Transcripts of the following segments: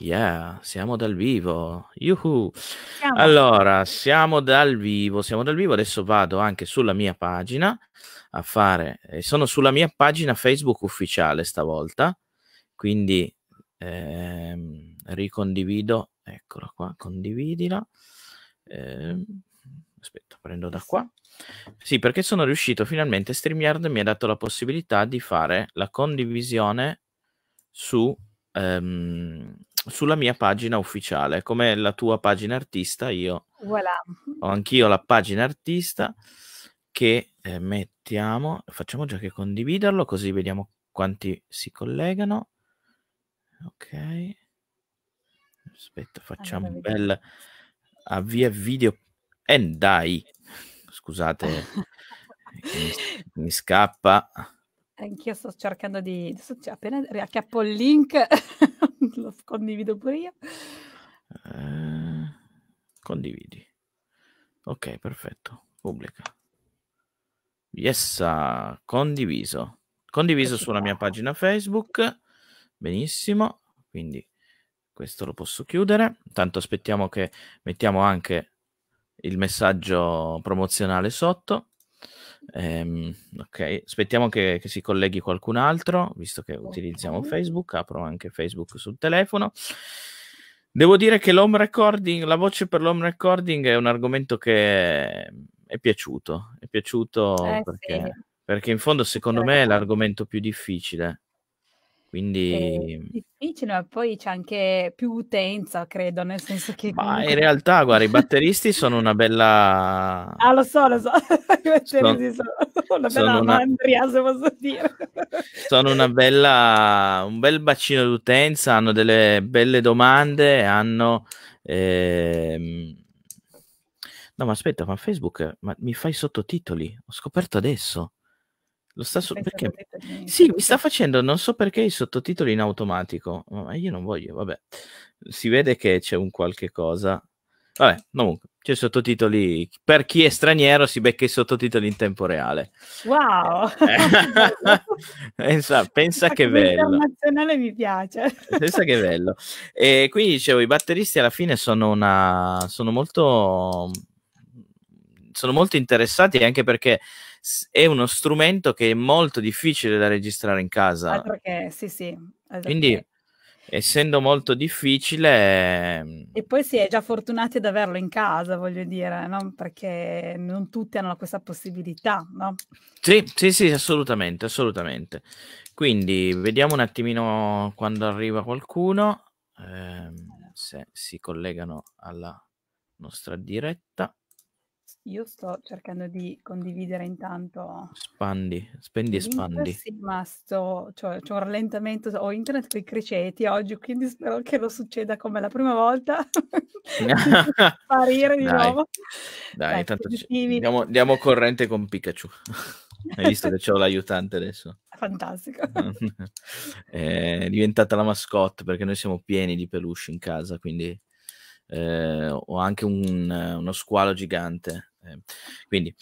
Yeah, siamo dal vivo. Yuhu. Siamo. Allora, siamo dal vivo, siamo dal vivo. Adesso vado anche sulla mia pagina a fare. Eh, sono sulla mia pagina Facebook ufficiale stavolta. Quindi ehm, ricondivido. Eccola qua, condividila. Eh, aspetta, prendo da qua. Sì, perché sono riuscito finalmente. StreamYard mi ha dato la possibilità di fare la condivisione su. Ehm, sulla mia pagina ufficiale, come la tua pagina artista, io voilà. ho anch'io la pagina artista che eh, mettiamo, facciamo già che condividerlo così vediamo quanti si collegano. Ok. Aspetta, facciamo allora, un bel avvia video. E dai, scusate, mi, mi scappa. Anch'io sto cercando di... Adesso appena riacchiappo il link, lo condivido pure io. Eh, condividi. Ok, perfetto. Pubblica. Yes, ah, condiviso. Condiviso Ci ecco sulla fa. mia pagina Facebook. Benissimo. Quindi questo lo posso chiudere. Intanto aspettiamo che mettiamo anche il messaggio promozionale sotto. Ehm, ok, aspettiamo che, che, si colleghi qualcun altro, visto che utilizziamo Facebook, apro anche Facebook sul telefono. Devo dire che l'home recording, la voce per l'home recording è un argomento che è piaciuto, è piaciuto eh, perché, sì. perché, in fondo secondo me è l'argomento più difficile. Quindi... È difficile, ma poi c'è anche più utenza, credo, nel senso che... Ma comunque... in realtà, guarda, i batteristi sono una bella... Ah, lo so, lo so, i batteristi sono, sono una bella sono una... mandria, se posso dire. sono una bella... un bel bacino d'utenza, hanno delle belle domande, hanno... Ehm... No, ma aspetta, ma Facebook, ma mi fai sottotitoli? Ho scoperto adesso. Lo sta so- perché? Sì, mi sta facendo, non so perché, i sottotitoli in automatico. Ma io non voglio, vabbè. Si vede che c'è un qualche cosa. Vabbè, comunque, c'è i sottotitoli. Per chi è straniero si becca i sottotitoli in tempo reale. Wow! Eh. pensa, pensa che bello. Internazionale mi piace. pensa che bello. E quindi dicevo, i batteristi alla fine sono, una, sono molto... Sono molto interessati anche perché è uno strumento che è molto difficile da registrare in casa. Altro ah, che, sì, sì. Eh, Quindi, che. essendo molto difficile... Ehm, e poi si è già fortunati ad averlo in casa, voglio dire, no? perché non tutti hanno questa possibilità, no? Sì, sì, sì, assolutamente, assolutamente. Quindi, vediamo un attimino quando arriva qualcuno, eh, se si collegano alla nostra diretta. Io sto cercando di condividere intanto. Spandi, spendi e spandi. Sì, ma sto, cioè, c'ho un rallentamento, ho internet con i criceti oggi, quindi spero che lo succeda come la prima volta. Sparire di dai, nuovo. Dai, dai tanto diamo, diamo, corrente con Pikachu. Hai visto che ho l'aiutante adesso? Fantastico. Eh, è diventata la mascotte perché noi siamo pieni di peluche in casa, quindi eh, o anche un, uno squalo gigante. Eh, quindi,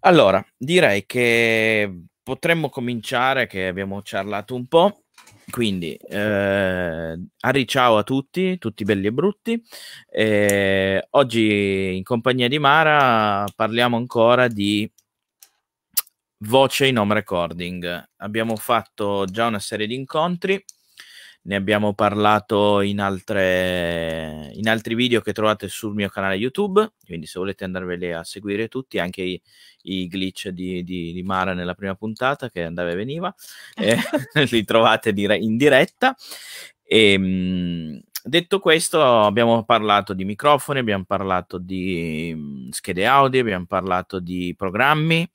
allora, direi che potremmo cominciare, che abbiamo ciarlato un po'. Quindi, eh, Ari, ciao a tutti, tutti belli e brutti. Eh, oggi in compagnia di Mara parliamo ancora di voce in home recording. Abbiamo fatto già una serie di incontri ne abbiamo parlato in, altre, in altri video che trovate sul mio canale YouTube, quindi se volete andarveli a seguire tutti, anche i, i glitch di, di, di, Mara nella prima puntata che andava e veniva, eh, li trovate in diretta. E, ehm, detto questo, abbiamo parlato di microfoni, abbiamo parlato di mm, schede audio, abbiamo parlato di programmi,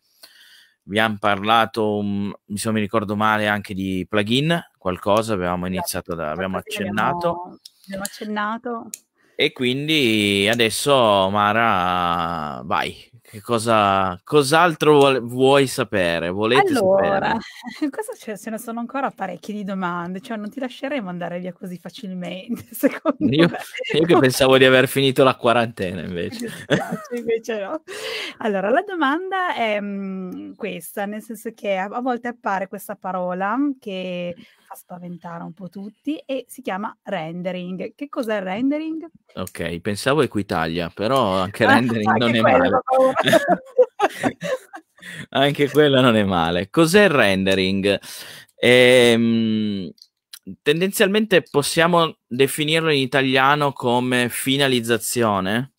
abbiamo parlato, um, mm, se mi ricordo male, anche di plugin, qualcosa, abbiamo iniziato, da, abbiamo accennato. Abbiamo, abbiamo accennato. E quindi adesso Mara, vai, che cosa, cos'altro vuole, vuoi sapere? Volete allora, sapere? Cosa ce ne sono ancora parecchie di domande, cioè non ti lasceremo andare via così facilmente, secondo io, me. Io che pensavo di aver finito la quarantena invece. invece no. Allora, la domanda è mh, mm, questa, nel senso che a, a volte appare questa parola che fa spaventare un po' tutti e si chiama rendering. Che cos'è il rendering? Ok, pensavo Equitalia, però anche ah, rendering anche non è male. anche quello non è male. Cos'è il rendering? Ehm, tendenzialmente possiamo definirlo in italiano come finalizzazione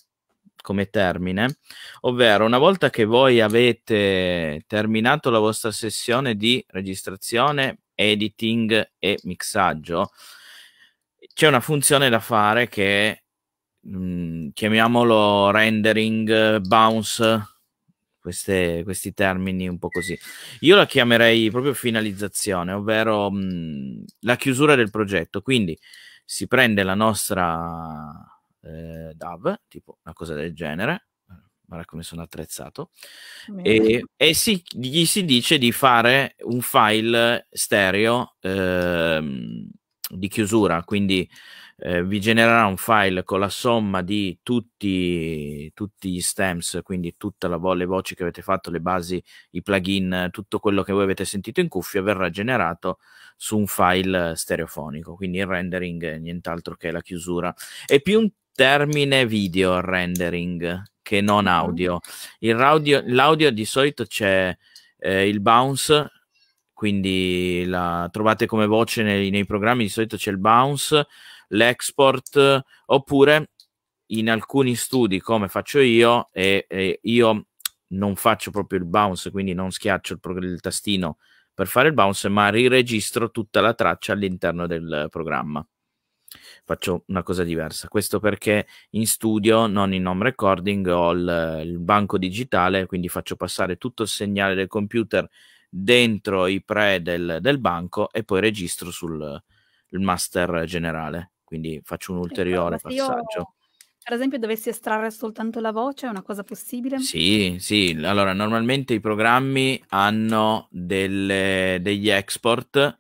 come termine, ovvero una volta che voi avete terminato la vostra sessione di registrazione editing e mixaggio, c'è una funzione da fare che è mm, chiamiamolo rendering, bounce, queste, questi termini un po' così. Io la chiamerei proprio finalizzazione, ovvero mh, mm, la chiusura del progetto. Quindi si prende la nostra eh, DAV, tipo una cosa del genere, guarda come sono attrezzato, e, e si, gli si dice di fare un file stereo ehm, di chiusura, quindi eh, vi genererà un file con la somma di tutti, tutti gli stems, quindi tutte vo- le voci che avete fatto, le basi, i plugin, tutto quello che voi avete sentito in cuffia verrà generato su un file stereofonico, quindi il rendering nient'altro che la chiusura. È più un termine video rendering che non audio. Il radio, l'audio di solito c'è eh, il bounce, quindi la trovate come voce nei, nei programmi, di solito c'è il bounce, l'export, oppure in alcuni studi come faccio io e, e io non faccio proprio il bounce, quindi non schiaccio il, prog- il tastino per fare il bounce, ma riregistro tutta la traccia all'interno del programma faccio una cosa diversa. Questo perché in studio, non in home recording, ho il, il banco digitale, quindi faccio passare tutto il segnale del computer dentro i pre del, del banco e poi registro sul master generale. Quindi faccio un ulteriore eh, passaggio. Io per esempio, dovessi estrarre soltanto la voce, è una cosa possibile? Sì, sì. Allora, normalmente i programmi hanno delle, degli export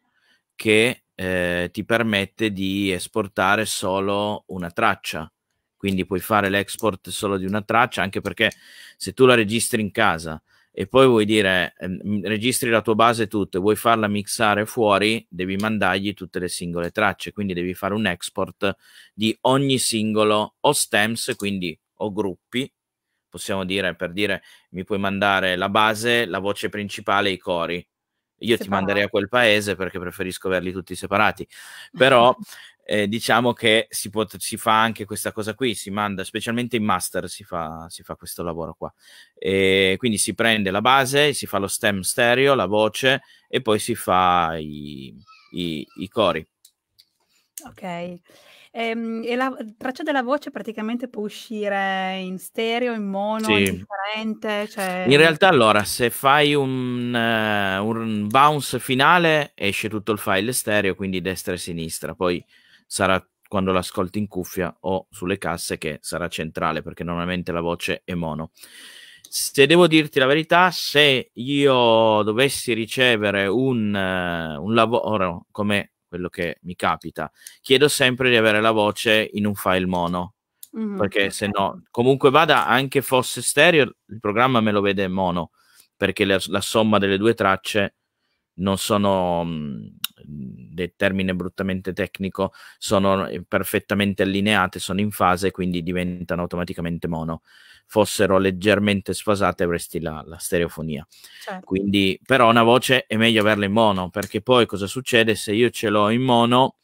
che eh, ti permette di esportare solo una traccia. Quindi puoi fare l'export solo di una traccia, anche perché se tu la registri in casa e poi vuoi dire eh, registri la tua base tutta, e vuoi farla mixare fuori, devi mandargli tutte le singole tracce, quindi devi fare un export di ogni singolo o stems, quindi o gruppi, possiamo dire per dire mi puoi mandare la base, la voce principale e i cori, io separati. ti manderei a quel paese perché preferisco averli tutti separati. Però eh, diciamo che si, pot- si, fa anche questa cosa qui, si manda, specialmente in master si fa, si fa questo lavoro qua. E quindi si prende la base, si fa lo stem stereo, la voce e poi si fa i, i, i cori. Ok ehm, e la traccia della voce praticamente può uscire in stereo, in mono, sì. indifferente. Cioè... In realtà allora, se fai un, uh, un, bounce finale, esce tutto il file stereo, quindi destra e sinistra, poi sarà quando l'ascolti in cuffia o sulle casse che sarà centrale, perché normalmente la voce è mono. Se devo dirti la verità, se io dovessi ricevere un, uh, un lavoro come quello che mi capita. Chiedo sempre di avere la voce in un file mono, mm-hmm. perché se no, comunque vada, anche fosse stereo, il programma me lo vede mono, perché la, la somma delle due tracce non sono, del termine bruttamente tecnico, sono eh, perfettamente allineate, sono in fase, quindi diventano automaticamente mono fossero leggermente sfasate avresti la, la stereofonia. Certo. Quindi, però una voce è meglio averla in mono, perché poi cosa succede se io ce l'ho in mono?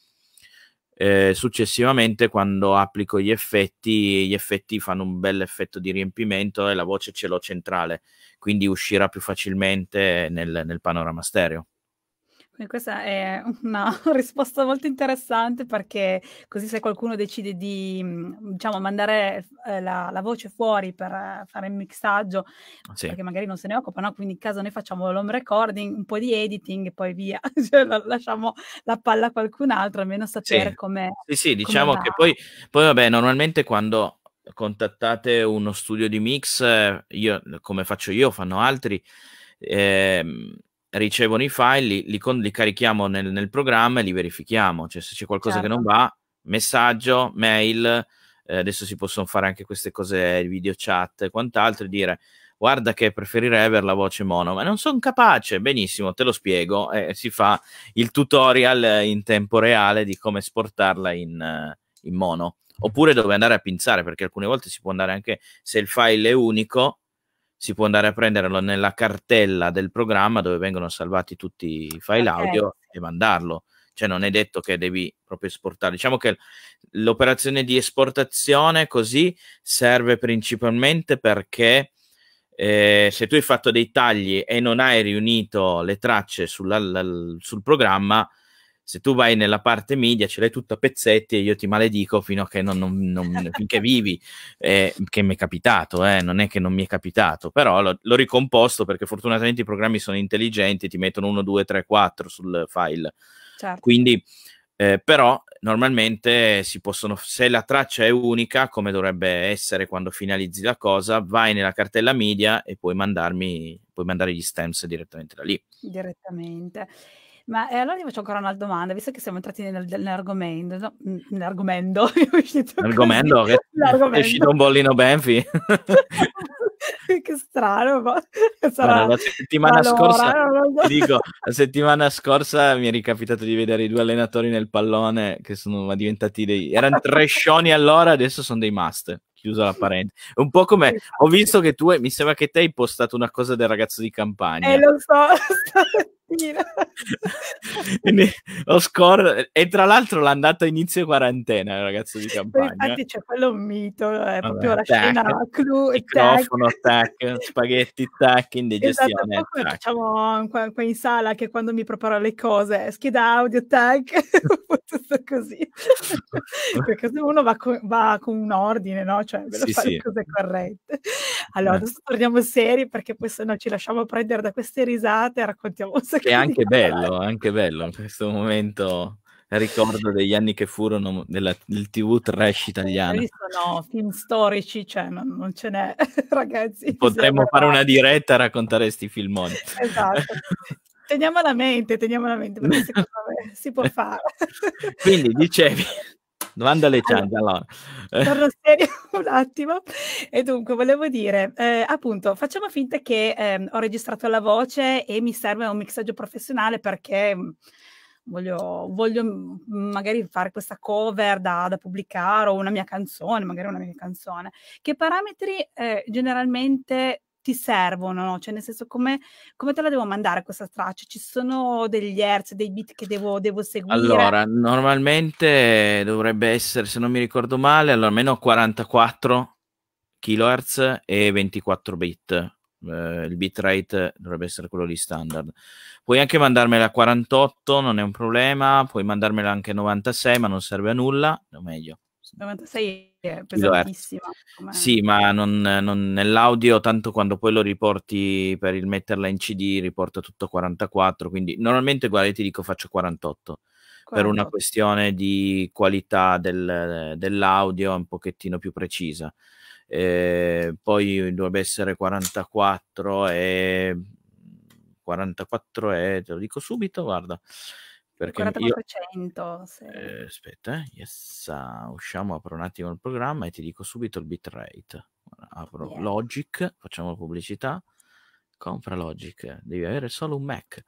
Eh, successivamente quando applico gli effetti, gli effetti fanno un bel effetto di riempimento e la voce ce l'ho centrale, quindi uscirà più facilmente nel, nel panorama stereo questa è una risposta molto interessante perché così se qualcuno decide di mm, diciamo, mandare eh, la, la voce fuori per eh, fare il mixaggio, sì. perché magari non se ne occupa, no? quindi in caso noi facciamo l'home recording, un po' di editing e poi via, cioè, lasciamo la palla a qualcun altro, almeno sapere sì. come... Sì, sì, diciamo che poi, poi vabbè, normalmente quando contattate uno studio di mix, eh, io, come faccio io, fanno altri. Ehm, ricevono i file, li, li, con, li carichiamo nel, nel, programma e li verifichiamo. Cioè, se c'è qualcosa certo. che non certo. va, messaggio, mail, eh, adesso si possono fare anche queste cose, video chat e quant'altro, e dire guarda che preferirei avere la voce mono, ma non sono capace, benissimo, te lo spiego, e eh, si fa il tutorial in tempo reale di come esportarla in, in mono. Oppure dove andare a pinzare, perché alcune volte si può andare anche, se il file è unico, si può andare a prenderlo nella cartella del programma dove vengono salvati tutti i file okay. audio e mandarlo. Cioè non è detto che devi proprio esportare. Diciamo che l'operazione di esportazione così serve principalmente perché eh, se tu hai fatto dei tagli e non hai riunito le tracce sulla, la, sul programma, se tu vai nella parte media ce l'hai tutta a pezzetti e io ti maledico fino a che non, non, non finché vivi, eh, che mi è capitato, eh, non è che non mi è capitato, però lo, l'ho, ricomposto perché fortunatamente i programmi sono intelligenti, ti mettono 1, 2, 3, 4 sul file. Certo. Quindi, eh, però normalmente si possono, se la traccia è unica, come dovrebbe essere quando finalizzi la cosa, vai nella cartella media e puoi mandarmi, puoi mandare gli stems direttamente da lì. Direttamente. Ma eh, allora ti faccio ancora una domanda, visto che siamo entrati nell'argomento, no, nell'argomento, è uscito l'argomento così. che l'argomento. è uscito un bollino Benfi. che strano, ma sarà... Allora, la settimana allora, scorsa, eh, non... dico, la settimana scorsa mi è ricapitato di vedere i due allenatori nel pallone che sono diventati dei... erano scioni allora, adesso sono dei must chiusa la parentesi. Un po' come ho visto che tu, mi sembra che te hai postato una cosa del ragazzo di campagna. Eh, lo so. Oui. lo score e tra l'altro l'andata inizio quarantena ragazzo di campagna infatti c'è quello un mito è Vabbè, proprio la tac, scena clou microfono tac, tac spaghetti tac indigestione esatto, tac. facciamo qua, qua, in sala che quando mi preparo le cose scheda audio tac tutto così perché se uno va con, va con, un ordine no? cioè ve sì, fa sì. cose corrette allora eh. adesso torniamo seri perché poi se no ci lasciamo prendere da queste risate e raccontiamo un sacco è anche bello anche bello bello in questo momento ricordo degli anni che furono della, del TV trash eh, italiano. Sono film storici, cioè non, non ce n'è, ragazzi. Potremmo fare una diretta a raccontare questi filmoni. Esatto. teniamo alla mente, teniamo alla mente, perché secondo me si può fare. Quindi dicevi... Domanda alle Ciangia, allora. Eh. Torno serio un attimo. E dunque, volevo dire, eh, appunto, facciamo finta che eh, ho registrato la voce e mi serve un mixaggio professionale perché mm, voglio, voglio mm, magari fare questa cover da, da, pubblicare o una mia canzone, magari una mia canzone. Che parametri eh, generalmente ti servono, no? cioè nel senso come, come, te la devo mandare questa traccia? Ci sono degli hertz, dei bit che devo, devo seguire? Allora, normalmente dovrebbe essere, se non mi ricordo male, allora almeno 44 kHz e 24 bit. Eh, il bitrate dovrebbe essere quello di standard. Puoi anche mandarmela a 48, non è un problema, puoi mandarmela anche a 96, ma non serve a nulla, o meglio. 96 è pesantissima. Sì, ma non, non nell'audio, tanto quando poi lo riporti per il metterla in CD, riporta tutto 44, quindi normalmente guarda, ti dico faccio 48, 48. per una questione di qualità del, dell'audio un pochettino più precisa. Eh, poi dovrebbe essere 44 e 44 e te lo dico subito, guarda. Perché 44%. Io... Se... Eh, aspetta, eh. Yes, uh, usciamo, apro un attimo il programma e ti dico subito il bitrate. Apro yeah. Logic, facciamo pubblicità. Compra Logic, devi avere solo un Mac.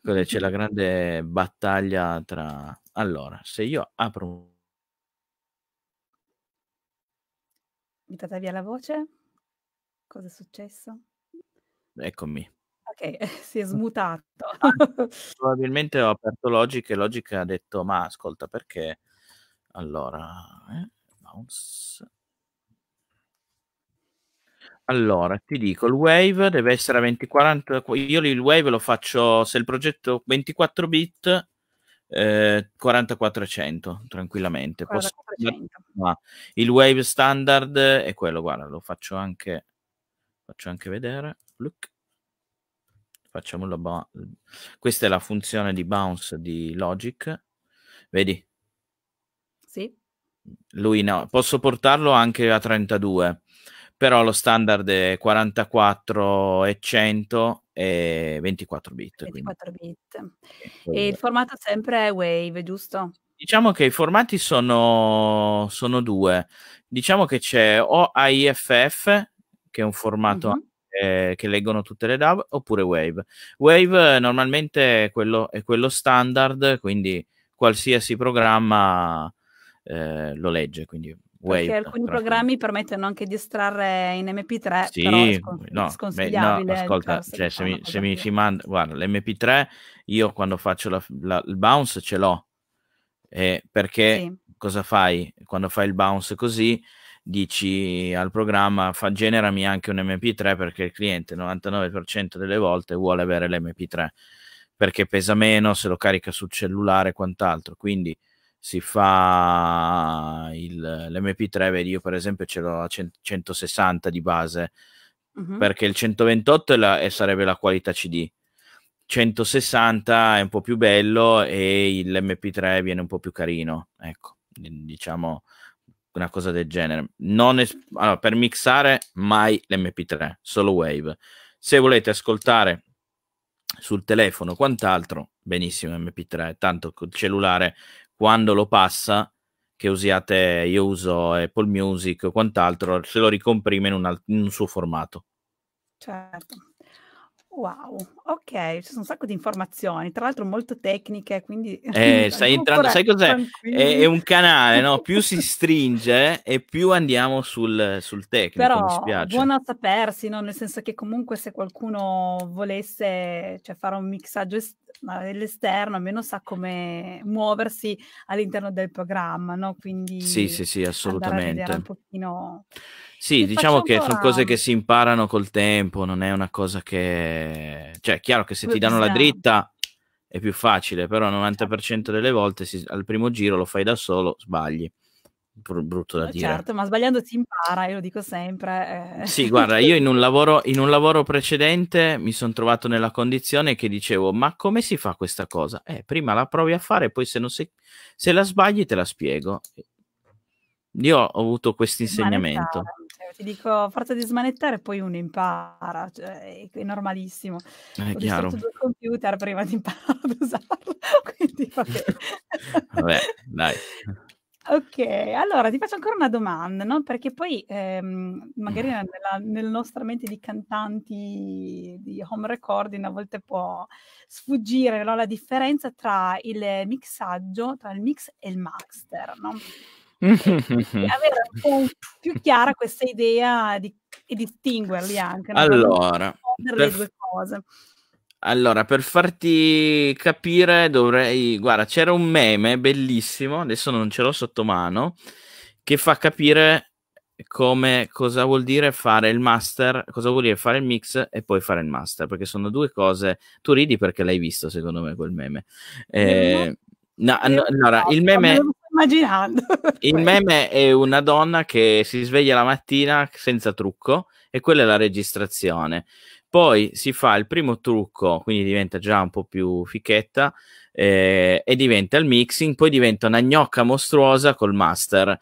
Quindi c'è la grande battaglia tra... Allora, se io apro un... Mi date via la voce? Cosa è successo? Eccomi ok, si è smutato. Probabilmente ho aperto Logic e Logic ha detto, ma ascolta, perché... Allora, eh, mouse... Allora, ti dico, il wave deve essere a 2040, io il wave lo faccio, se il progetto 24 bit, eh, 4400 tranquillamente. 4400. Ma il wave standard è quello, guarda, lo faccio anche, faccio anche vedere. Look. Facciamo la ba- questa è la funzione di bounce di Logic. Vedi? Sì. Lui no, posso portarlo anche a 32, però lo standard è 44 e 100 e 24 bit. 24 quindi. bit. E il formato sempre è Wave, giusto? Diciamo che i formati sono, sono due. Diciamo che c'è o AIFF, che è un formato mm-hmm eh, che leggono tutte le DAB, oppure Wave. Wave eh, normalmente è quello, è quello standard, quindi qualsiasi programma eh, lo legge, quindi Wave, perché alcuni programmi permettono anche di estrarre in MP3 sì, però scon- no, beh, no, cioè, ascolta, cioè, se, mi, se mi, ci manda guarda, l'MP3 io quando faccio la, la, il bounce ce l'ho eh, perché sì. cosa fai? quando fai il bounce così dici al programma fa generami anche un MP3 perché il cliente il 99% delle volte vuole avere l'MP3 perché pesa meno se lo carica sul cellulare e quant'altro. Quindi si fa il, l'MP3, vedi io per esempio ce l'ho a 160 di base uh-huh. perché il 128 è la, è, sarebbe la qualità CD. 160 è un po' più bello e l'MP3 viene un po' più carino, ecco, diciamo una cosa del genere. Es- allora, per mixare mai l'MP3, solo Wave. Se volete ascoltare sul telefono quant'altro, benissimo MP3, tanto col cellulare quando lo passa che usiate, io uso Apple Music o quant'altro, se lo ricomprime in un, alt- in un suo formato. Certo. Wow, ok, ci sono un sacco di informazioni, tra l'altro molto tecniche, quindi... Eh, stai entrando, sai cos'è? È, è, un canale, no? Più si stringe e più andiamo sul, sul tecnico, Però, mi spiace. buono a sapersi, no? Nel senso che comunque se qualcuno volesse cioè, fare un mixaggio est- all'esterno, almeno sa come muoversi all'interno del programma, no? Quindi... Sì, sì, sì, assolutamente. Un pochino... Sì, diciamo che sono cose che si imparano col tempo, non è una cosa che... Cioè, è chiaro che se ti danno la dritta è più facile, però il 90% certo. delle volte si, al primo giro lo fai da solo, sbagli. Br- brutto da eh, dire. Certo, ma sbagliando si impara, io lo dico sempre. Eh. Sì, guarda, io in un lavoro, in un lavoro precedente mi sono trovato nella condizione che dicevo, ma come si fa questa cosa? Eh, prima la provi a fare, poi se, se, se la sbagli te la spiego. Io ho avuto questo insegnamento ti dico, forza di smanettare e poi uno impara, cioè, è normalissimo. È eh, Ho chiaro. il computer prima di imparare ad usarlo, quindi vabbè. vabbè, dai. Ok, allora ti faccio ancora una domanda, no? Perché poi ehm, magari mm. nella, nella, nostra mente di cantanti di home recording a volte può sfuggire no? la differenza tra il mixaggio, tra il mix e il master, no? Cioè, avere un po' più chiara questa idea di, e distinguerli anche. Allora, per... le due cose. Allora, per farti capire, dovrei. Guarda, c'era un meme bellissimo, adesso non ce l'ho sotto mano, che fa capire come cosa vuol dire fare il master, cosa vuol dire fare il mix e poi fare il master, perché sono due cose. Tu ridi perché l'hai visto, secondo me, quel meme. Eh, no, no, allora, esatto, il meme immaginando. Il meme è una donna che si sveglia la mattina senza trucco e quella è la registrazione. Poi si fa il primo trucco, quindi diventa già un po' più fichetta, eh, e diventa il mixing, poi diventa una gnocca mostruosa col master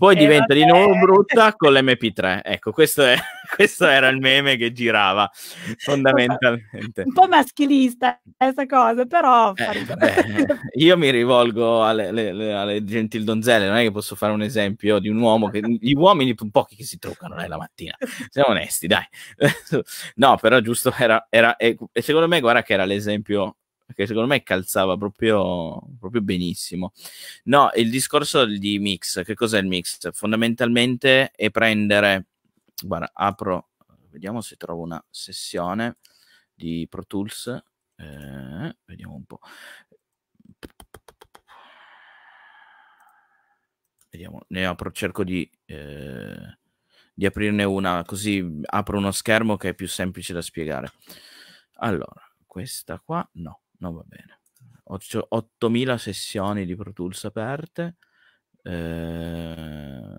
poi eh, diventa vabbè. di nuovo brutta con l'MP3. Ecco, questo, è, questo era il meme che girava fondamentalmente. Un po' maschilista questa eh, cosa, però... Eh, eh, io mi rivolgo alle, le, alle, gentil donzelle, non è che posso fare un esempio di un uomo che... Gli uomini pochi che si truccano la mattina, siamo onesti, dai. no, però giusto era... era e secondo me, guarda che era l'esempio perché secondo me calzava proprio, proprio benissimo. No, il discorso di mix, che cos'è il mix? Fondamentalmente è prendere, guarda, apro, vediamo se trovo una sessione di Pro Tools, eh, vediamo un po'. Vediamo, ne apro, cerco di, eh, di aprirne una, così apro uno schermo che è più semplice da spiegare. Allora, questa qua no. No, va bene. Ho 8000 sessioni di Pro Tools aperte. Eh,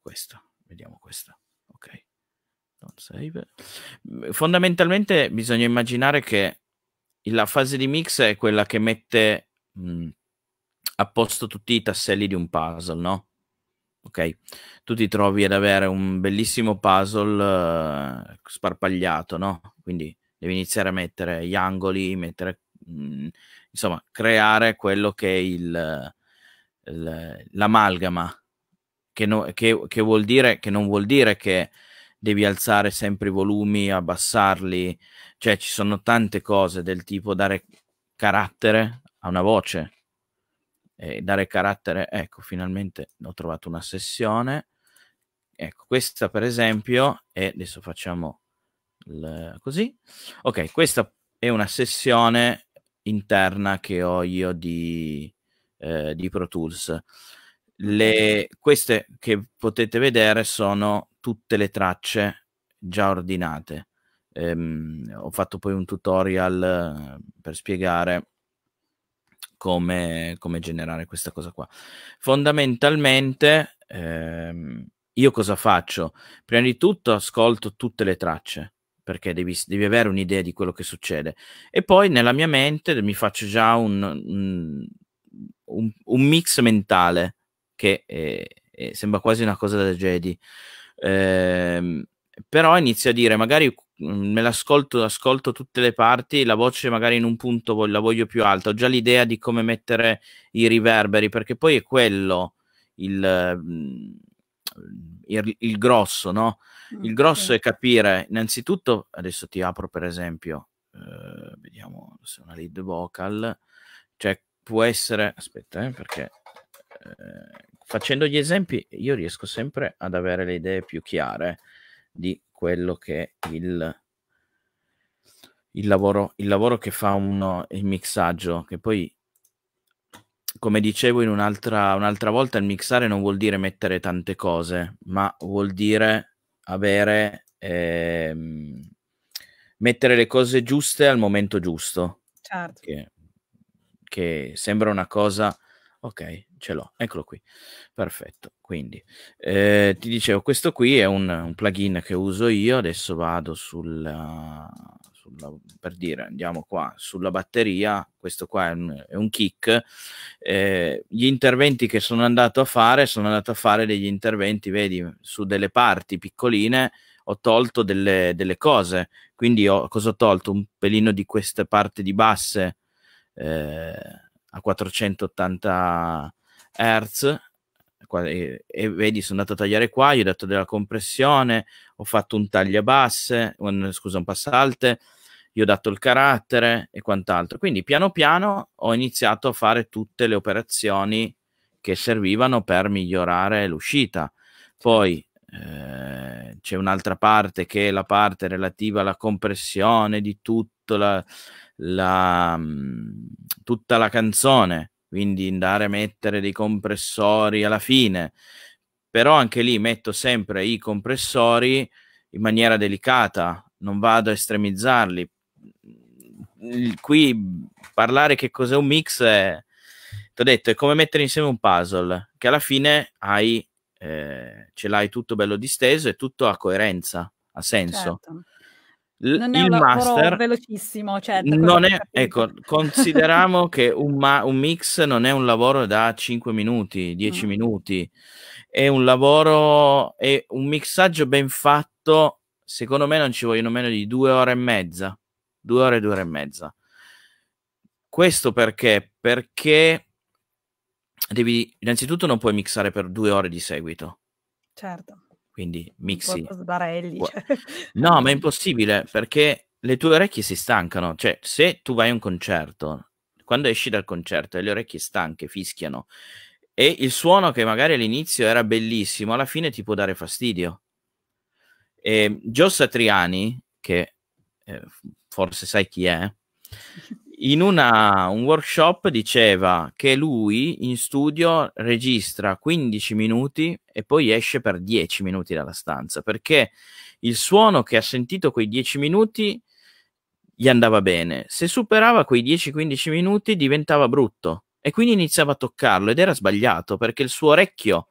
questa, vediamo questa. Ok. Non save. Mhmm, fondamentalmente bisogna immaginare che la fase di mix è quella che mette mh, mhmm, a posto tutti i tasselli di un puzzle, no? ok? Tu ti trovi ad avere un bellissimo puzzle uh, sparpagliato, no? Quindi devi iniziare a mettere gli angoli, mettere, mh, mhmm, insomma, creare quello che è il, il, l'amalgama, che, no, che, che, vuol dire, che non vuol dire che devi alzare sempre i volumi, abbassarli, cioè ci sono tante cose del tipo dare carattere a una voce, e dare carattere, ecco, finalmente ho trovato una sessione, ecco, questa per esempio, e adesso facciamo il, così. Ok, questa è una sessione interna che ho io di, eh, di Pro Tools. Le, queste che potete vedere sono tutte le tracce già ordinate. Ehm, ho fatto poi un tutorial eh, per spiegare come, come generare questa cosa qua. Fondamentalmente, ehm, io cosa faccio? Prima di tutto ascolto tutte le tracce perché devi, devi avere un'idea di quello che succede. E poi nella mia mente mi faccio già un, un, un, mix mentale che è, eh, è, eh, sembra quasi una cosa da Jedi. Eh, però inizio a dire magari mm, me l'ascolto, ascolto tutte le parti, la voce magari in un punto la voglio più alta, ho già l'idea di come mettere i riverberi, perché poi è quello il mm, il, il grosso, no? Mm, il grosso è capire, innanzitutto, adesso ti apro per esempio, eh, vediamo se una lead vocal, cioè può essere, aspetta, eh, perché eh, facendo gli esempi io riesco sempre ad avere le idee più chiare di quello che è il, il, lavoro, il lavoro che fa uno, il mixaggio, che poi come dicevo in un'altra, un'altra volta, il mixare non vuol dire mettere tante cose, ma vuol dire avere, ehm, mettere le cose giuste al momento giusto. Certo. Che, che sembra una cosa... Ok, ce l'ho, eccolo qui. Perfetto. Quindi eh, ti dicevo, questo qui è un, un, plugin che uso io. Adesso vado sulla, sulla, per dire andiamo qua sulla batteria, questo qua è un, è un kick, eh, gli interventi che sono andato a fare sono andato a fare degli interventi, vedi, su delle parti piccoline ho tolto delle, delle cose, quindi ho, cosa ho tolto? Un pelino di queste parti di basse eh, a 480 Hz qua, e, e, vedi sono andato a tagliare qua, gli ho dato della compressione, ho fatto un taglia basse, un, scusa un passalte, gli ho dato il carattere e quant'altro. Quindi piano piano ho iniziato a fare tutte le operazioni che servivano per migliorare l'uscita. Poi eh, c'è un'altra parte che è la parte relativa alla compressione di tutto la, la, mm, tutta la canzone quindi andare a mettere dei compressori alla fine, però anche lì metto sempre i compressori in maniera delicata, non vado a estremizzarli. Qui parlare che cos'è un mix è, ti ho detto, è come mettere insieme un puzzle, che alla fine hai, eh, ce l'hai tutto bello disteso e tutto ha coerenza, ha senso. Certo. L- non è il un master velocissimo, certo, non è, ecco, consideriamo che un, ma- un, mix non è un lavoro da 5 minuti, 10 mm. minuti, è un lavoro, è un mixaggio ben fatto, secondo me non ci vogliono meno di due ore e mezza, due ore, due ore e mezza. Questo perché? Perché devi, innanzitutto non puoi mixare per due ore di seguito. Certo quindi mixi. Sbarelli, cioè. No, ma è impossibile perché le tue orecchie si stancano. Cioè, se tu vai a un concerto, quando esci dal concerto e le orecchie stanche fischiano e il suono che magari all'inizio era bellissimo, alla fine ti può dare fastidio. E ehm, Joe Satriani, che eh, forse sai chi è, in una, un workshop diceva che lui in studio registra 15 minuti e poi esce per 10 minuti dalla stanza perché il suono che ha sentito quei 10 minuti gli andava bene, se superava quei 10-15 minuti diventava brutto e quindi iniziava a toccarlo ed era sbagliato perché il suo orecchio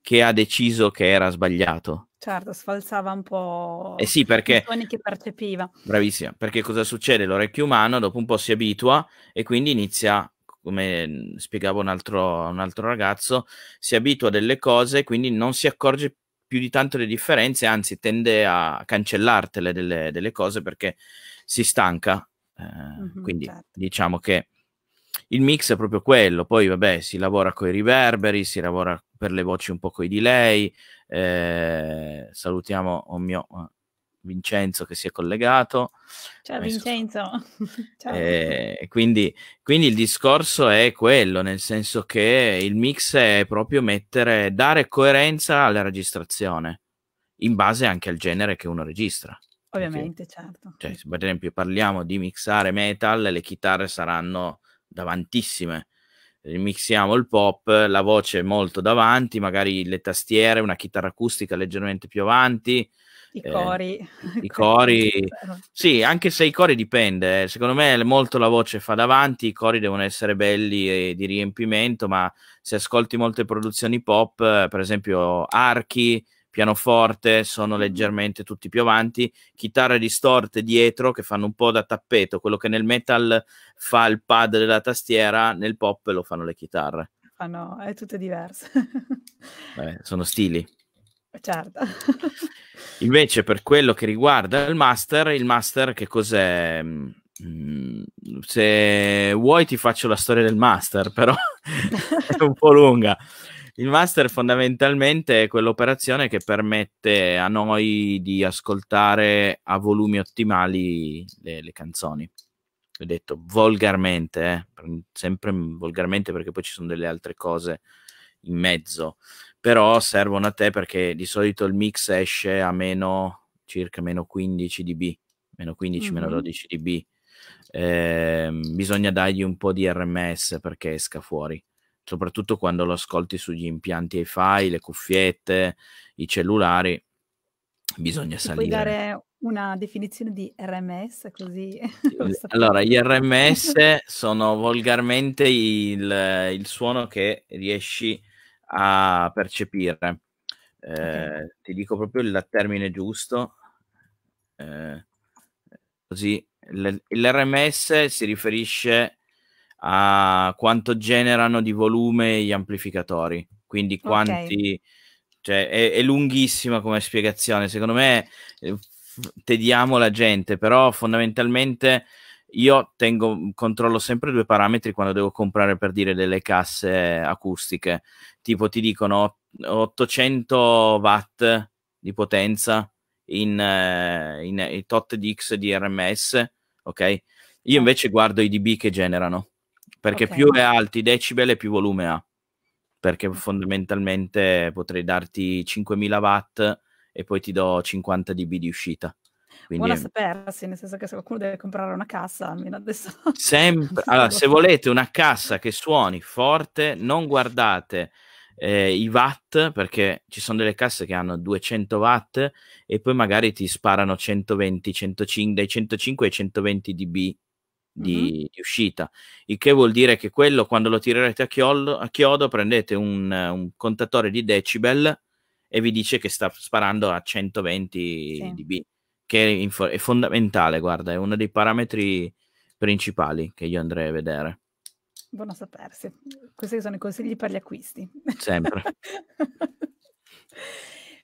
che ha deciso che era sbagliato Certo, sfalsava un po' Eh sì, i perché toni che percepiva. Bravissima, perché cosa succede? L'orecchio umano dopo un po' si abitua e quindi inizia, come mh, mhmm, spiegavo un altro, un altro ragazzo, si abitua a delle cose, e quindi non si accorge più di tanto le differenze, anzi tende a cancellartele delle, delle cose perché si stanca. Eh, Mh-mh, quindi certo. diciamo che il mix è proprio quello. Poi, vabbè, si lavora con i riverberi, si lavora per le voci un po' con i delay. Eh, salutiamo un mio eh, Vincenzo che si è collegato. Ciao Vincenzo. Ciao. Eh, quindi, quindi, il discorso è quello, nel senso che il mix è proprio mettere, dare coerenza alla registrazione, in base anche al genere che uno registra. Ovviamente, Perché, certo. Cioè, per esempio parliamo di mixare metal, le chitarre saranno davantissime. Mixiamo il pop, la voce molto davanti, magari le tastiere, una chitarra acustica leggermente più avanti. I eh, cori. I cori. sì, anche se i cori dipende. Eh. Secondo me molto la voce fa davanti, i cori devono essere belli e di riempimento, ma se ascolti molte produzioni pop, per esempio Archi, pianoforte sono leggermente tutti più avanti, chitarre distorte dietro che fanno un po' da tappeto, quello che nel metal fa il pad della tastiera, nel pop lo fanno le chitarre. Ah no, è tutto diverso. Vabbè, sono stili. Certo. Invece per quello che riguarda il master, il master che cos'è? Mhmm, se vuoi ti faccio la storia del master, però è un po' lunga il master fondamentalmente è quell'operazione che permette a noi di ascoltare a volumi ottimali le, le canzoni. Ho detto volgarmente, eh, sempre volgarmente perché poi ci sono delle altre cose in mezzo, però servono a te perché di solito il mix esce a meno circa meno 15 dB, meno 15, mm-hmm. meno 12 dB. Eh, bisogna dargli un po' di RMS perché esca fuori soprattutto quando lo ascolti sugli impianti hi-fi, le cuffiette, i cellulari, bisogna Ti salire. Puoi dare una definizione di RMS così? allora, gli RMS sono volgarmente il, il, suono che riesci a percepire. Eh, okay. Ti dico proprio il termine giusto. Eh, così, l'RMS si riferisce a a quanto generano di volume gli amplificatori. Quindi quanti... Okay. Cioè, è, è, lunghissima come spiegazione. Secondo me eh, tediamo la gente, però fondamentalmente io tengo, controllo sempre due parametri quando devo comprare per dire delle casse acustiche. Tipo ti dicono 800 watt di potenza in, eh, in, eh, in tot di X di RMS, ok? Io invece guardo i dB che generano perché okay. più è alto i decibel più volume ha, perché fondamentalmente potrei darti 5000 watt e poi ti do 50 dB di uscita. Quindi... Buona sapersi, nel senso che se qualcuno deve comprare una cassa, almeno adesso... Sempre... Allora, se volete una cassa che suoni forte, non guardate eh, i watt, perché ci sono delle casse che hanno 200 watt e poi magari ti sparano 120, 105, dai 105 ai 120 dB di, mm-hmm. di, uscita, il che vuol dire che quello quando lo tirerete a, chiolo, a chiodo prendete un, un, contatore di decibel e vi dice che sta sparando a 120 sì. dB, che è, info- è, fondamentale, guarda, è uno dei parametri principali che io andrei a vedere. Buono sapersi. Questi sono i consigli per gli acquisti. Sempre.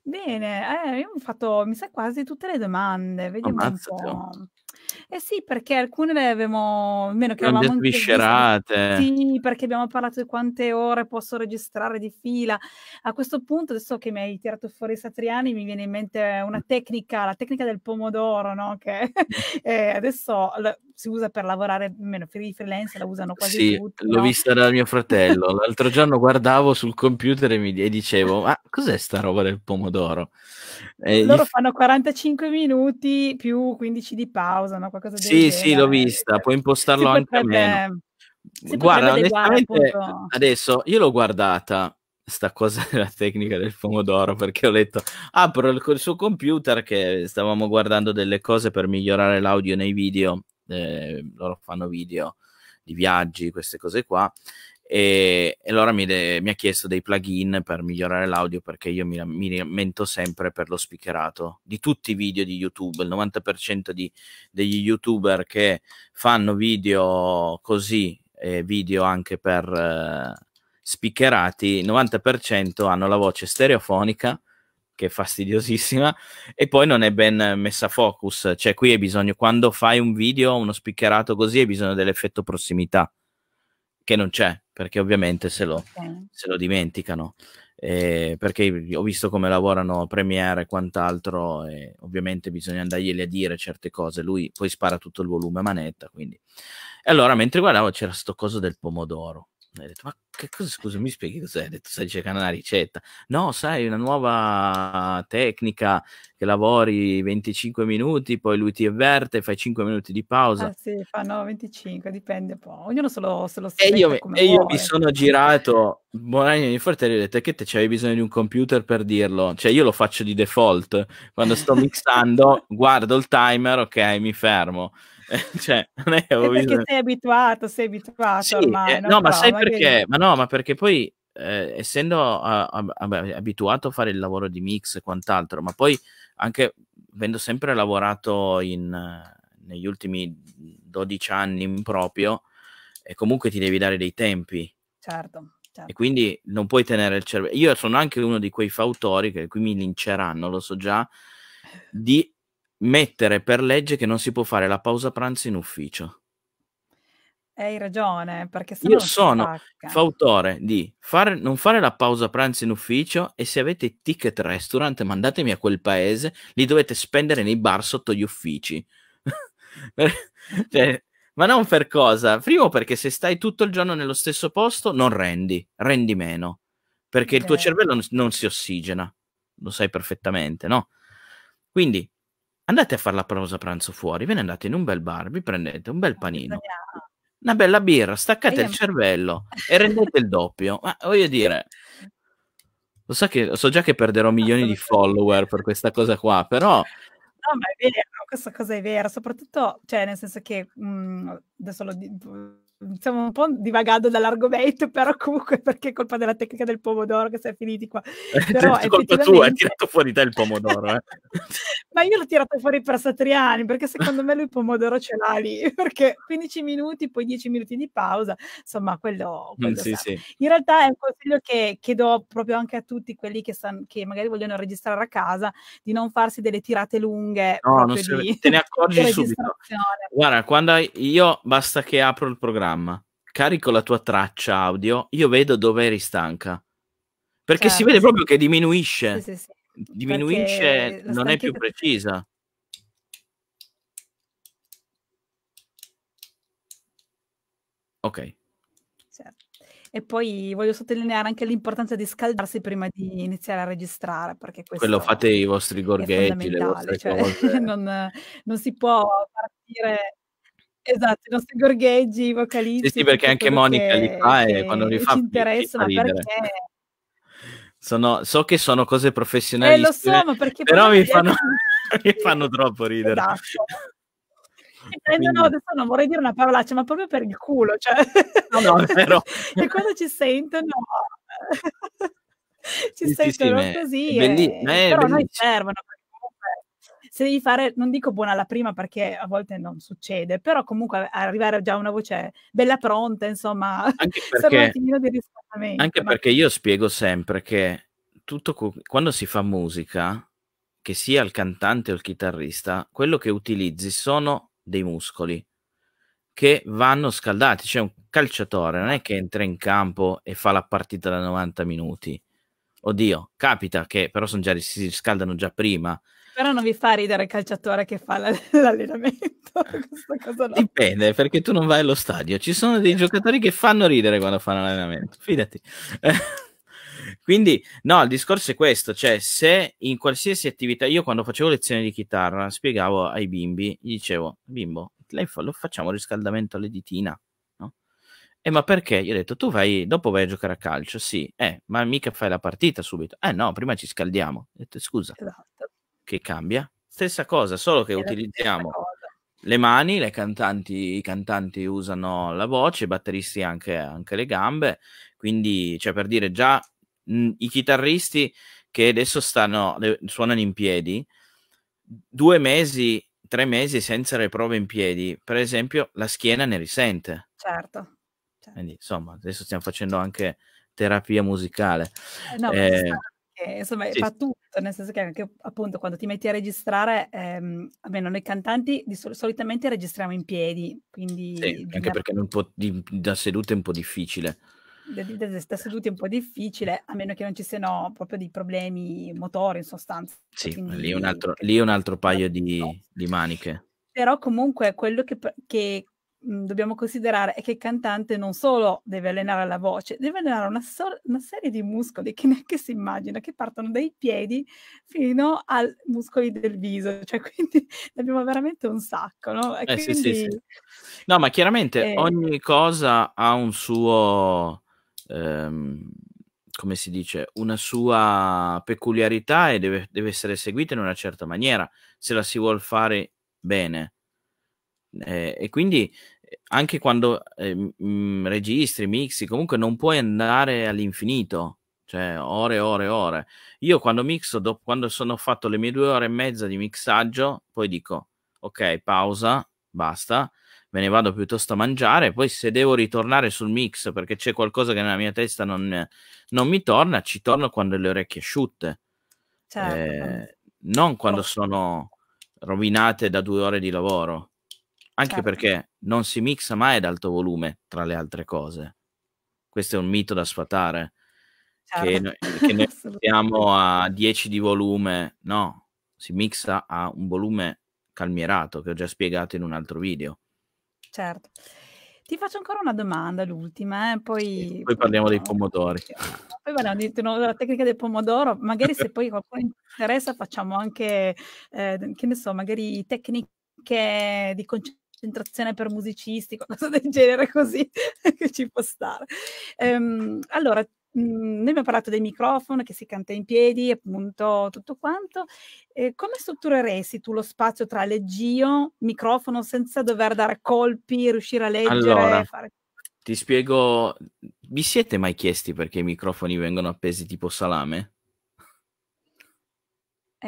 Bene, eh, abbiamo fatto, mi sa, quasi tutte le domande. Vediamo Ammazzati. un po'. Eh sì, perché alcune le avevamo meno che avevamo sviscerate. Sì, perché abbiamo parlato di quante ore posso registrare di fila. A questo punto, adesso che mi hai tirato fuori Satriani, mi viene in mente una mm. tecnica, la tecnica del pomodoro, no? Che eh, adesso si usa per lavorare meno, per i freelance la usano quasi sì, tutti. L'ho no? vista da mio fratello. L'altro giorno guardavo sul computer e, mi, e dicevo: Ma cos'è sta roba del pomodoro? E Loro gli... fanno 45 minuti più 15 di pausa, no? Qualcosa sì, genere. sì, l'ho vista. Cioè puoi impostarlo si anche a meno. Guarda, onestamente, appunto... adesso io l'ho guardata sta cosa della tecnica del pomodoro perché ho letto apro ah, il, il suo computer che stavamo guardando delle cose per migliorare l'audio nei video eh, loro fanno video di viaggi, queste cose qua. E, e allora mi, de- mi, ha chiesto dei plugin per migliorare l'audio perché io mi, mi lamento sempre per lo speakerato di tutti i video di YouTube. Il 90% di, degli youtuber che fanno video così, eh, video anche per eh, speakerati, il 90% hanno la voce stereofonica che è fastidiosissima, e poi non è ben messa a focus. Cioè, qui hai bisogno, quando fai un video, uno spiccherato così, hai bisogno dell'effetto prossimità, che non c'è, perché ovviamente se lo, okay. se lo dimenticano. Eh, perché ho visto come lavorano Premiere e quant'altro, e ovviamente bisogna andargli a dire certe cose. Lui poi spara tutto il volume a manetta. Quindi. E allora, mentre guardavo, c'era sto coso del pomodoro. E ho detto, ma che cosa, scusa, mi spieghi cos'è? Ho detto, stai cercando una ricetta. No, sai, una nuova tecnica che lavori 25 minuti, poi lui ti avverte, fai 5 minuti di pausa. Ah, sì, fanno 25, dipende un po'. Ognuno se lo, se lo E io, e vuole. io mi sono girato, Bonanni di Fortelli, ho detto, che te c'avevi bisogno di un computer per dirlo? Cioè, io lo faccio di default. Quando sto mixando, guardo il timer, ok, mi fermo cioè, non è che perché bisogno... sei abituato, sei abituato sì, ormai. Eh, no, ma sai perché? Ma no, ma perché poi eh, essendo a, a, a, abituato a fare il lavoro di mix e quant'altro, ma poi anche avendo sempre lavorato in, negli ultimi 12 anni in proprio, e comunque ti devi dare dei tempi. Certo. Certo. E quindi non puoi tenere il cervello. Io sono anche uno di quei fautori che qui mi linceranno, lo so già, di mettere per legge che non si può fare la pausa pranzo in ufficio. Eh, hai ragione, perché se Io sono fautore di fare, non fare la pausa pranzo in ufficio e se avete ticket restaurant mandatemi a quel paese, li dovete spendere nei bar sotto gli uffici. cioè, ma non per cosa? Primo perché se stai tutto il giorno nello stesso posto non rendi, rendi meno, perché okay. il tuo cervello non, non si ossigena, lo sai perfettamente, no? Quindi andate a fare la pausa pranzo fuori, ve ne andate in un bel bar, vi prendete un bel ah, panino, una bella birra, staccate il cervello e rendete il doppio. Ma voglio dire, lo so, che, so già che perderò milioni di follower per questa cosa qua, però... No, ma è vero, questa cosa è vera, soprattutto, cioè, nel senso che mh, mhmm, adesso lo dico stiamo un po' divagando dall'argomento, però comunque perché è colpa della tecnica del pomodoro che si è finiti qua. Eh, però certo, è colpa tua, hai tirato fuori te il pomodoro. Eh. Ma io l'ho tirato fuori per Satriani, perché secondo me lui il pomodoro ce l'ha lì, perché 15 minuti, poi 10 minuti di pausa, insomma, quello... Mm, quello mm, sì, sì. In realtà è un consiglio che, che, do proprio anche a tutti quelli che, san, che, magari vogliono registrare a casa, di non farsi delle tirate lunghe. No, non si... di... te ne accorgi subito. Guarda, quando io basta che apro il programma programma, carico la tua traccia audio, io vedo dove eri stanca. Perché certo, si vede sì. proprio che diminuisce. Sì, sì, diminuisce, non è più precisa. Ok. Certo. E poi voglio sottolineare anche l'importanza di scaldarsi prima di iniziare a registrare, perché Quello fate i vostri gorgheggi, le vostre cioè, non, non si può partire Esatto, i nostri gorgheggi, i vocalizzi. Sì, sì perché anche Monica che, li fa e quando li fa... Ci interessa, fa perché... Sono, so che sono cose professionali. Eh, lo so, ma perché... Però mi fanno, mi fanno troppo ridere. Esatto. E prendono, adesso non vorrei dire una parolaccia, ma proprio per il culo. Cioè... No, no, è vero. e quando ci sentono... ci sentono sì, così. Belli- eh, però noi servono se devi fare, non dico buona la prima perché a volte non succede, però comunque arrivare già a una voce bella pronta, insomma, anche perché, di Anche ma... perché io spiego sempre che tutto quando si fa musica, che sia il cantante o il chitarrista, quello che utilizzi sono dei muscoli che vanno scaldati. Cioè, un calciatore non è che entra in campo e fa la partita da 90 minuti. Oddio, capita che però già, si riscaldano già prima, però non vi fa ridere il calciatore che fa l'allenamento. No. Dipende, perché tu non vai allo stadio. Ci sono dei esatto. giocatori che fanno ridere quando fanno l'allenamento, fidati. Quindi, no, il discorso è questo, cioè se in qualsiasi attività, io quando facevo lezioni di chitarra spiegavo ai bimbi, gli dicevo, bimbo, lei fa, lo facciamo riscaldamento alle ditina, no? E eh, ma perché? Io ho detto, tu vai, dopo vai a giocare a calcio, sì, eh, ma mica fai la partita subito, eh no, prima ci scaldiamo. Ho detto, scusa, esatto che cambia. Stessa cosa, solo che utilizziamo le mani, le cantanti, i cantanti usano la voce, i batteristi anche, anche le gambe, quindi cioè, per dire già mh, mhmm, i chitarristi che adesso stanno, le, suonano in piedi, due mesi, tre mesi senza le prove in piedi, per esempio la schiena ne risente. Certo. certo. Quindi insomma adesso stiamo facendo anche terapia musicale. Eh, no, eh, che insomma sì. fa tutto, nel senso che anche appunto quando ti metti a registrare, ehm, almeno noi cantanti sol- solitamente registriamo in piedi, quindi... Sì, anche da... perché di, da sedute è un po' difficile. Da, da, da seduti è un po' difficile, a meno che non ci siano proprio dei problemi motori in sostanza. Sì, lì, un altro, lì è un altro paio di, di maniche. Però comunque quello che, che Mhmm, dobbiamo considerare è che il cantante non solo deve allenare la voce, deve allenare una, so una serie di muscoli che neanche si immagina, che partono dai piedi fino ai muscoli del viso, cioè quindi ne abbiamo veramente un sacco, no? Eh, quindi... sì, sì, sì. No, ma chiaramente eh... ogni cosa ha un suo, ehm, come si dice, una sua peculiarità e deve, deve essere seguita in una certa maniera, se la si vuol fare bene. Eh, e quindi anche quando eh, mh, mm, registri, mixi, comunque non puoi andare all'infinito, cioè ore e ore e ore. Io quando mixo, dopo, quando sono fatto le mie due ore e mezza di mixaggio, poi dico, ok, pausa, basta, me ne vado piuttosto a mangiare, poi se devo ritornare sul mix perché c'è qualcosa che nella mia testa non, non mi torna, ci torno quando le orecchie asciutte. Certo. Eh, non quando sono rovinate da due ore di lavoro. Anche certo. perché non si mixa mai ad alto volume, tra le altre cose. Questo è un mito da sfatare. Certo. Che, noi, siamo a 10 di volume, no, si mixa a un volume calmierato, che ho già spiegato in un altro video. Certo. Ti faccio ancora una domanda, l'ultima, eh? poi... Sì, poi parliamo no, dei pomodori. Poi parliamo di, no, della tecnica del pomodoro, magari se poi qualcuno interessa facciamo anche, eh, che ne so, magari tecniche di concentrazione concentrazione per musicisti, qualcosa del genere così che ci può stare. Ehm, allora, mh, mm, noi abbiamo parlato dei microfoni che si canta in piedi, appunto tutto quanto. E come struttureresti tu lo spazio tra leggio, microfono, senza dover dare colpi, riuscire a leggere? Allora, fare... ti spiego, vi siete mai chiesti perché i microfoni vengono appesi tipo salame?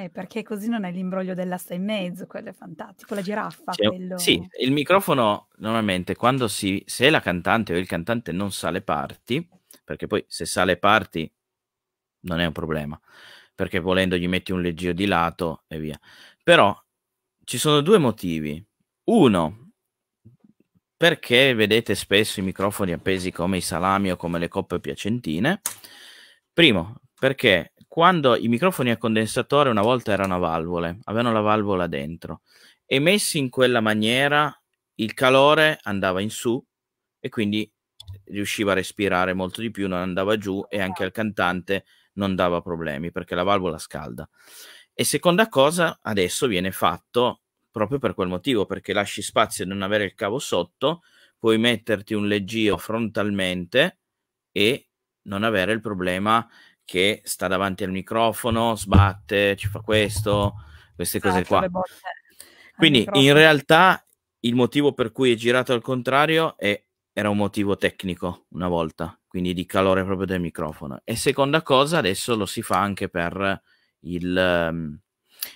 Eh, perché così non è l'imbroglio dell'asta in mezzo, quello è fantastico, la giraffa. Cioè, quello... Sì, il microfono normalmente quando si, se la cantante o il cantante non sa le parti, perché poi se sa le parti non è un problema, perché volendo gli metti un leggio di lato e via. Però ci sono due motivi. Uno, perché vedete spesso i microfoni appesi come i salami o come le coppe piacentine. Primo, perché quando i microfoni a condensatore una volta erano a valvole, avevano la valvola dentro e messi in quella maniera il calore andava in su e quindi riusciva a respirare molto di più, non andava giù e anche al cantante non dava problemi perché la valvola scalda. E seconda cosa, adesso viene fatto proprio per quel motivo, perché lasci spazio di non avere il cavo sotto, puoi metterti un leggio frontalmente e non avere il problema che sta davanti al microfono, sbatte, ci fa questo, queste cose qua. Quindi in realtà il motivo per cui è girato al contrario è, era un motivo tecnico una volta, quindi di calore proprio del microfono. E seconda cosa, adesso lo si fa anche per il... Um,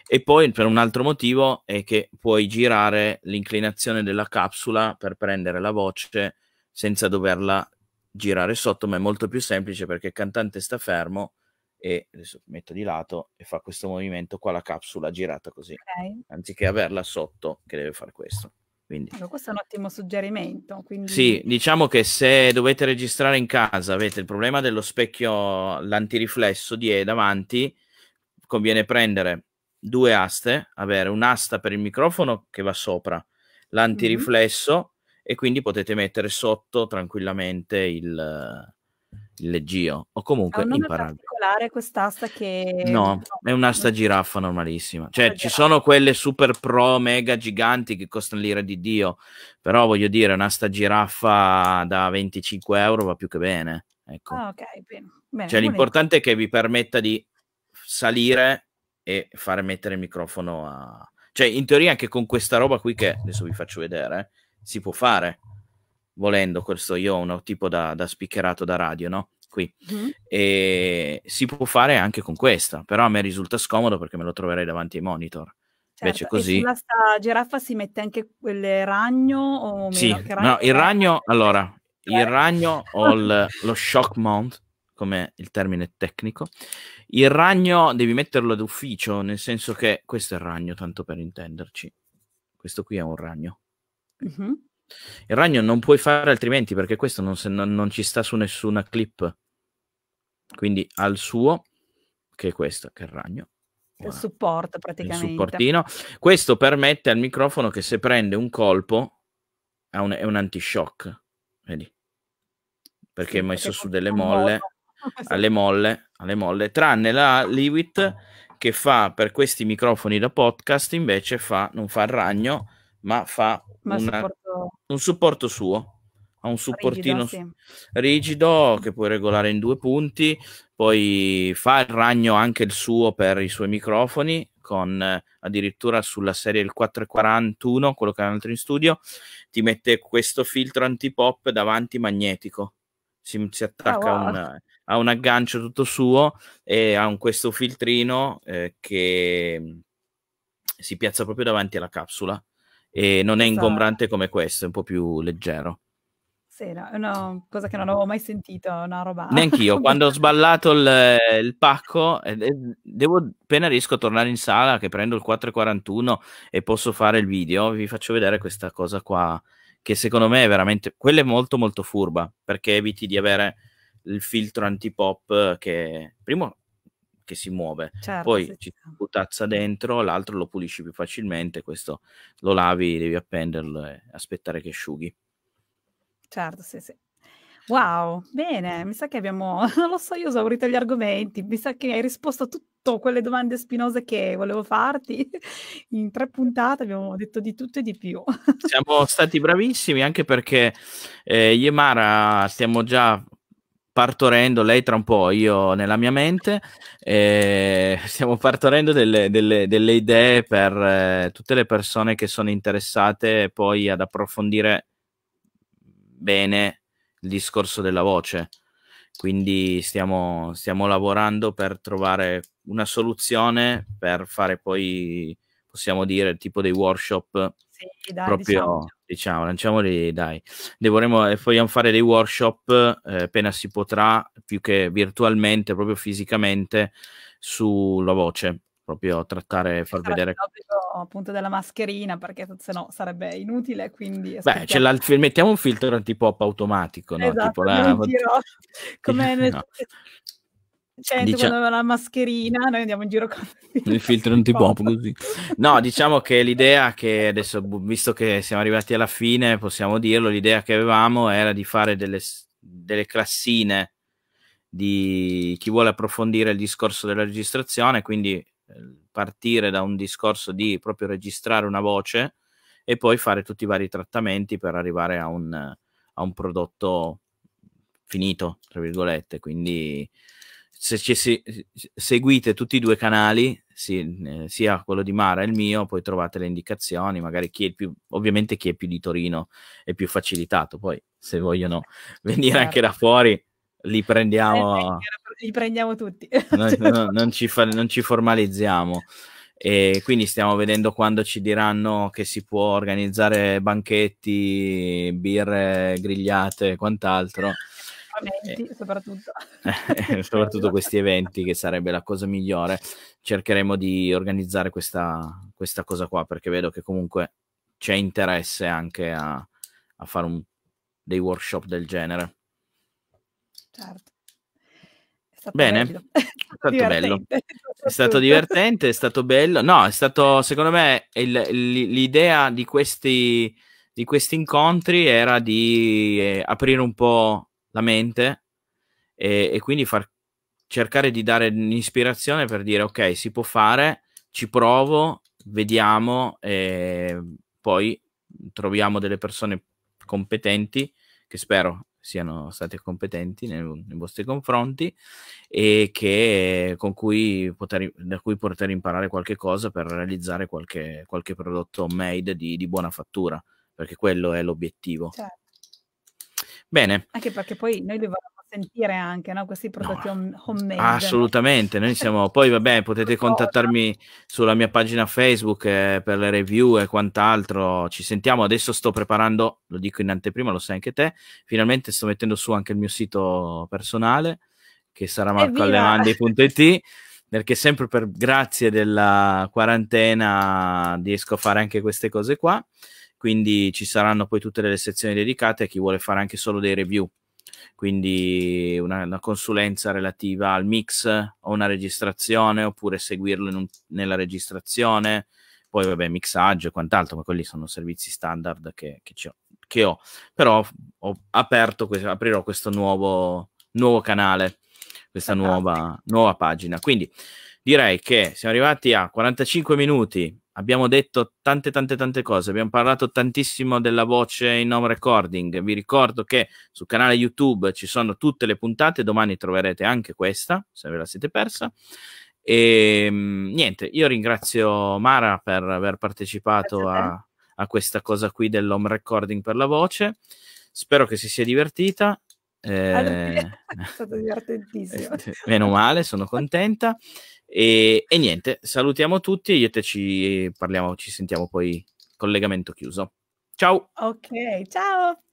e poi per un altro motivo è che puoi girare l'inclinazione della capsula per prendere la voce senza doverla girare sotto, ma è molto più semplice perché il cantante sta fermo e adesso metto di lato e fa questo movimento qua la capsula girata così, okay. anziché averla sotto che deve fare questo. Quindi. Questo è un ottimo suggerimento. Quindi... Sì, diciamo che se dovete registrare in casa, avete il problema dello specchio, l'antiriflesso di davanti, conviene prendere due aste, avere un'asta per il microfono che va sopra, l'antiriflesso mm-hmm e quindi potete mettere sotto tranquillamente il, il leggio o comunque imparare. particolare quest'asta che... No, è un'asta giraffa normalissima. Cioè ci sono quelle super pro mega giganti che costano l'ira di Dio, però voglio dire un'asta giraffa da 25 euro va più che bene. Ecco. Ah, okay, bene. Bene, cioè l'importante è che vi permetta di salire e fare mettere il microfono a... Cioè in teoria anche con questa roba qui che adesso vi faccio vedere si può fare volendo questo io ho un tipo da, da spicherato da radio no? qui mm-hmm. e si può fare anche con questa però a me risulta scomodo perché me lo troverei davanti ai monitor certo. invece così e sulla sta giraffa si mette anche quel ragno o meno? sì ragno no, il ragno è... allora eh. il ragno o il, lo shock mount come il termine tecnico. Il ragno devi metterlo d'ufficio, nel senso che questo è il ragno, tanto per intenderci. Questo qui è un ragno. Uh-huh. Il ragno non puoi fare altrimenti perché questo non, se, non, non, ci sta su nessuna clip. Quindi al suo, che è questo, che è il ragno. Il supporto praticamente. Il supportino. Questo permette al microfono che se prende un colpo è un, è un antishock, vedi? Perché sì, è messo perché su delle molle, alle molle, alle molle, tranne la Lewitt che fa per questi microfoni da podcast invece fa, non fa il ragno ma fa ma una, supporto... un supporto suo. Ha un supportino rigido, sì. rigido che puoi regolare in due punti, poi fa il ragno anche il suo per i suoi microfoni, con eh, addirittura sulla serie il 441, quello che è un altro in studio, ti mette questo filtro antipop davanti magnetico. Si, si ah, attacca oh, wow. una, a un aggancio tutto suo e ha un, questo filtrino eh, che si piazza proprio davanti alla capsula e non è ingombrante come questo, è un po' più leggero. Sì, no, è una cosa che non avevo mai sentito, una roba. Neanch'io, quando ho sballato il, il pacco, devo, appena riesco a tornare in sala, che prendo il 441 e posso fare il video, vi faccio vedere questa cosa qua, che secondo me è veramente, quella è molto molto furba, perché eviti di avere il filtro antipop che, primo, che si muove. Certo, Poi sì. ci si buttazza dentro, l'altro lo pulisci più facilmente, questo lo lavi, devi appenderlo e aspettare che asciughi. Certo, sì, sì. Wow, bene, mi sa che abbiamo, non lo so, io ho esaurito gli argomenti, mi sa che hai risposto a tutte quelle domande spinose che volevo farti. In tre puntate abbiamo detto di tutto e di più. Siamo stati bravissimi anche perché eh, Yemara stiamo già partorendo, lei tra un po', io nella mia mente, eh, stiamo partorendo delle, delle, delle idee per eh, tutte le persone che sono interessate poi ad approfondire bene il discorso della voce. Quindi stiamo, stiamo lavorando per trovare una soluzione per fare poi, possiamo dire, tipo dei workshop sì, dai, proprio diciamo, diciamo lanciamoli dai. Ne vorremmo, eh, vogliamo fare dei workshop eh, appena si potrà, più che virtualmente, proprio fisicamente, sulla voce, proprio trattare, far Sarà vedere. appunto della mascherina, perché se no sarebbe inutile, quindi... Aspettiamo. Beh, mettiamo un filtro antipop automatico, no? Esatto, tipo la... Come no. Cioè, Dici- quando aveva la mascherina, noi andiamo in giro con il filtro non ti così. No, diciamo che l'idea che adesso, visto che siamo arrivati alla fine, possiamo dirlo, l'idea che avevamo era di fare delle, delle classine di chi vuole approfondire il discorso della registrazione, quindi ehm, partire da un discorso di proprio registrare una voce e poi fare tutti i vari trattamenti per arrivare a un, a un prodotto finito, tra virgolette. Quindi se ci se, seguite tutti i due canali, sì, eh, sia quello di Mara e il mio, poi trovate le indicazioni, magari chi è più, ovviamente chi è più di Torino è più facilitato, poi se vogliono venire certo. anche da certo. fuori li prendiamo, eh, li prendiamo tutti. Noi, no, non, ci fa, non ci formalizziamo. E quindi stiamo vedendo quando ci diranno che si può organizzare banchetti, birre grigliate e quant'altro eventi, soprattutto. Eh, eh, soprattutto questi eventi, che sarebbe la cosa migliore. Cercheremo di organizzare questa, questa cosa qua, perché vedo che comunque c'è interesse anche a, a fare un, dei workshop del genere. Certo. Bene, è stato divertente. bello. È stato divertente, è stato bello. No, è stato, secondo me, il, l'idea di questi, di questi incontri era di eh, aprire un po' la mente e, e quindi far, cercare di dare un'ispirazione per dire ok, si può fare, ci provo, vediamo e poi troviamo delle persone competenti che spero siano state competenti nei, nei vostri confronti e che, con cui poter, da cui poter imparare qualche cosa per realizzare qualche, qualche prodotto made di, di buona fattura perché quello è l'obiettivo certo. Bene. Anche perché poi noi dobbiamo sentire anche no? questi prodotti no, home- mm, homemade. Assolutamente, noi siamo... Poi vabbè, potete contattarmi sulla mia pagina Facebook eh, per le review e quant'altro. Ci sentiamo. Adesso sto preparando, lo dico in anteprima, lo sai anche te, finalmente sto mettendo su anche il mio sito personale che sarà marcoallemandi.it perché sempre per grazie della quarantena riesco a fare anche queste cose qua quindi ci saranno poi tutte le sezioni dedicate a chi vuole fare anche solo dei review quindi una, una consulenza relativa al mix o una registrazione oppure seguirlo un, nella registrazione poi vabbè mixaggio e quant'altro ma quelli sono servizi standard che, che, che ho però ho aperto aprirò questo nuovo, nuovo canale questa nuova, nuova pagina quindi direi che siamo arrivati a 45 minuti abbiamo detto tante tante tante cose, abbiamo parlato tantissimo della voce in home recording, vi ricordo che sul canale YouTube ci sono tutte le puntate, domani troverete anche questa, se ve la siete persa. E ehm, niente, io ringrazio Mara per aver partecipato a, a, questa cosa qui dell'home recording per la voce. Spero che si sia divertita. Eh, è stato divertentissimo. Meno male, sono contenta. E, e niente, salutiamo tutti io e te ci parliamo, ci sentiamo poi collegamento chiuso. Ciao. Ok, ciao.